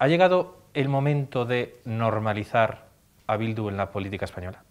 ¿Ha llegado el momento de normalizar a Bildu en la política española?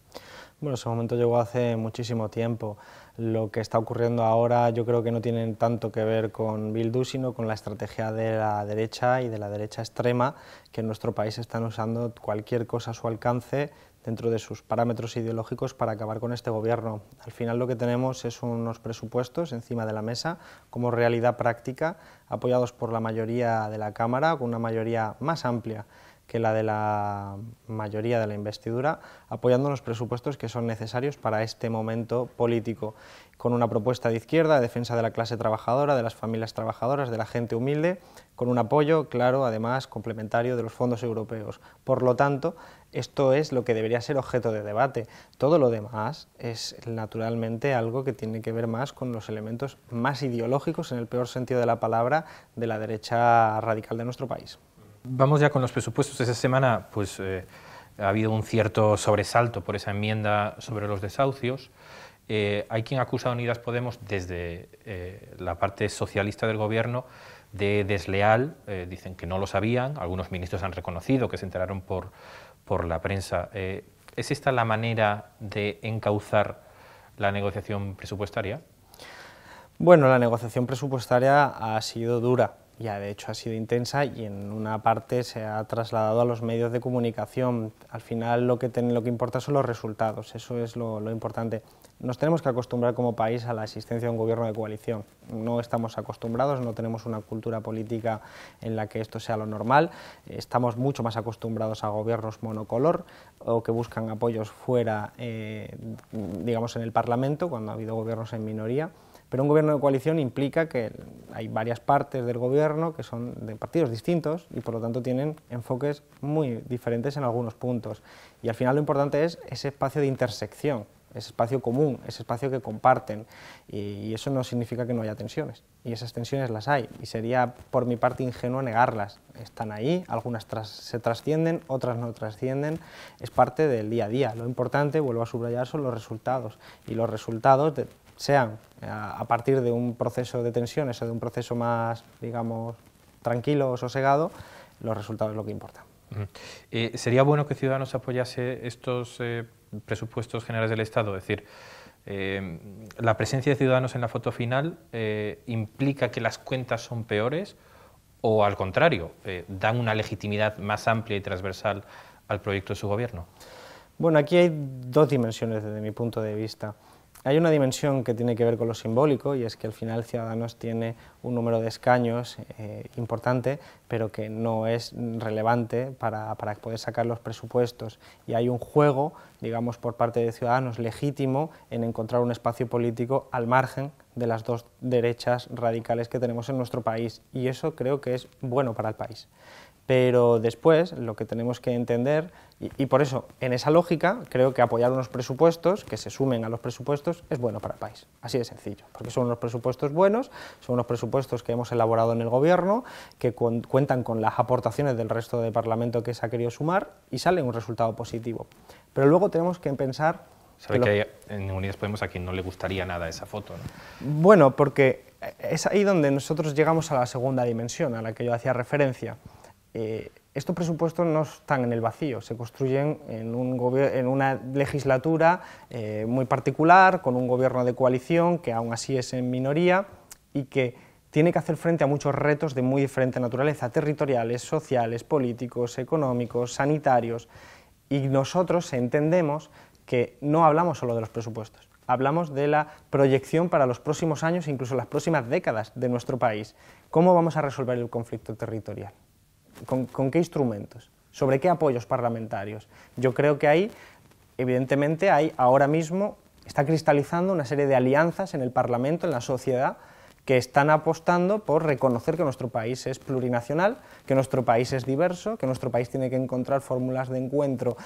Bueno, ese momento llegó hace muchísimo tiempo. Lo que está ocurriendo ahora yo creo que no tiene tanto que ver con Bildu, sino con la estrategia de la derecha y de la derecha extrema que en nuestro país están usando cualquier cosa a su alcance dentro de sus parámetros ideológicos para acabar con este gobierno. Al final lo que tenemos es unos presupuestos encima de la mesa como realidad práctica, apoyados por la mayoría de la Cámara, con una mayoría más amplia que la de la mayoría de la investidura, apoyando los presupuestos que son necesarios para este momento político, con una propuesta de izquierda de defensa de la clase trabajadora, de las familias trabajadoras, de la gente humilde, con un apoyo, claro, además complementario de los fondos europeos. Por lo tanto, esto es lo que debería ser objeto de debate. Todo lo demás es naturalmente algo que tiene que ver más con los elementos más ideológicos, en el peor sentido de la palabra, de la derecha radical de nuestro país. Vamos ya con los presupuestos. Esa semana pues, eh, ha habido un cierto sobresalto por esa enmienda sobre los desahucios. Eh, hay quien acusa a Unidas Podemos desde eh, la parte socialista del Gobierno de desleal. dicen que no lo sabían. Algunos ministros han reconocido que se enteraron por, por la prensa. ¿Es esta la manera de encauzar la negociación presupuestaria? Bueno, la negociación presupuestaria ha sido dura ya de hecho ha sido intensa y en una parte se ha trasladado a los medios de comunicación. Al final lo que, lo que importa son los resultados, eso es lo, importante. Nos tenemos que acostumbrar como país a la existencia de un gobierno de coalición. No estamos acostumbrados, no tenemos una cultura política en la que esto sea lo normal. Estamos mucho más acostumbrados a gobiernos monocolor o que buscan apoyos fuera, eh, digamos, en el Parlamento, cuando ha habido gobiernos en minoría. Pero un gobierno de coalición implica que hay varias partes del gobierno que son de partidos distintos y por lo tanto tienen enfoques muy diferentes en algunos puntos. Y al final lo importante es ese espacio de intersección, ese espacio común, ese espacio que comparten. Y, eso no significa que no haya tensiones. Y esas tensiones las hay. Y sería por mi parte ingenuo negarlas. Están ahí, algunas se trascienden, otras no trascienden. Es parte del día a día. Lo importante, vuelvo a subrayar, son los resultados. Y los resultados de, sean eh, a partir de un proceso de tensiones o de un proceso más, digamos, tranquilo o sosegado, los resultados es lo que importa. Eh, ¿Sería bueno que Ciudadanos apoyase estos eh, presupuestos generales del Estado? Es decir, ¿la presencia de Ciudadanos en la foto final implica que las cuentas son peores o, al contrario, dan una legitimidad más amplia y transversal al proyecto de su gobierno? Bueno, aquí hay dos dimensiones desde mi punto de vista. Hay una dimensión que tiene que ver con lo simbólico y es que al final Ciudadanos tiene un número de escaños eh, importante, pero que no es relevante para, para, poder sacar los presupuestos. Y hay un juego, digamos, por parte de Ciudadanos legítimo en encontrar un espacio político al margen de las dos derechas radicales que tenemos en nuestro país. Y eso creo que es bueno para el país. Pero después lo que tenemos que entender, y, por eso en esa lógica creo que apoyar unos presupuestos que se sumen a los presupuestos es bueno para el país, así de sencillo, porque son unos presupuestos buenos, son unos presupuestos que hemos elaborado en el gobierno, que cuentan con las aportaciones del resto del Parlamento que se ha querido sumar y sale un resultado positivo. Pero luego tenemos que pensar... Sabe que, hay, en Unidas Podemos a quien no le gustaría nada esa foto, Bueno, porque es ahí donde nosotros llegamos a la segunda dimensión a la que yo hacía referencia eh, estos presupuestos no están en el vacío, se construyen en, una legislatura eh, muy particular, con un gobierno de coalición que aún así es en minoría y que tiene que hacer frente a muchos retos de muy diferente naturaleza, territoriales, sociales, políticos, económicos, sanitarios. Y nosotros entendemos que no hablamos solo de los presupuestos, hablamos de la proyección para los próximos años e incluso las próximas décadas de nuestro país. ¿Cómo vamos a resolver el conflicto territorial? con, qué instrumentos, sobre qué apoyos parlamentarios. Yo creo que ahí, evidentemente, hay ahora mismo, está cristalizando una serie de alianzas en el Parlamento, en la sociedad, que están apostando por reconocer que nuestro país es plurinacional, que nuestro país es diverso, que nuestro país tiene que encontrar fórmulas de encuentro,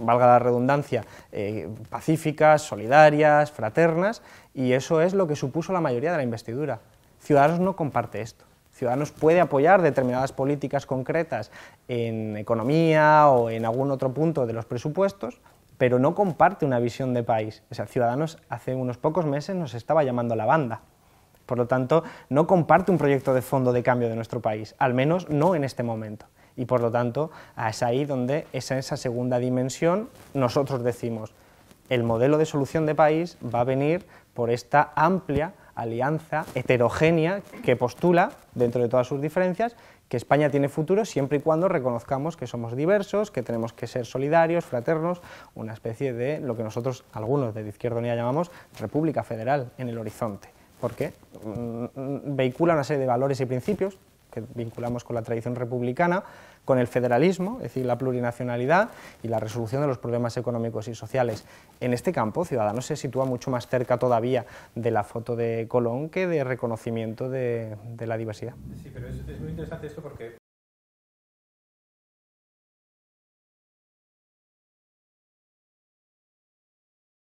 valga la redundancia, eh, pacíficas, solidarias, fraternas, y eso es lo que supuso la mayoría de la investidura. Ciudadanos no comparte esto. Ciudadanos puede apoyar determinadas políticas concretas en economía o en algún otro punto de los presupuestos, pero no comparte una visión de país. O sea, Ciudadanos hace unos pocos meses nos estaba llamando a la banda. Por lo tanto, no comparte un proyecto de fondo de cambio de nuestro país, al menos no en este momento. Y por lo tanto, es ahí donde es esa segunda dimensión nosotros decimos, el modelo de solución de país va a venir por esta amplia alianza heterogénea que postula, dentro de todas sus diferencias, que España tiene futuro siempre y cuando reconozcamos que somos diversos, que tenemos que ser solidarios, fraternos, una especie de lo que nosotros, algunos de Izquierda Unida, llamamos República Federal en el horizonte, porque qué? Mm, mm, vehicula una serie de valores y principios que vinculamos con la tradición republicana, con el federalismo, es decir, la plurinacionalidad y la resolución de los problemas económicos y sociales. En este campo, Ciudadanos se sitúa mucho más cerca todavía de la foto de Colón que de reconocimiento de, la diversidad. Sí, pero es, muy interesante esto porque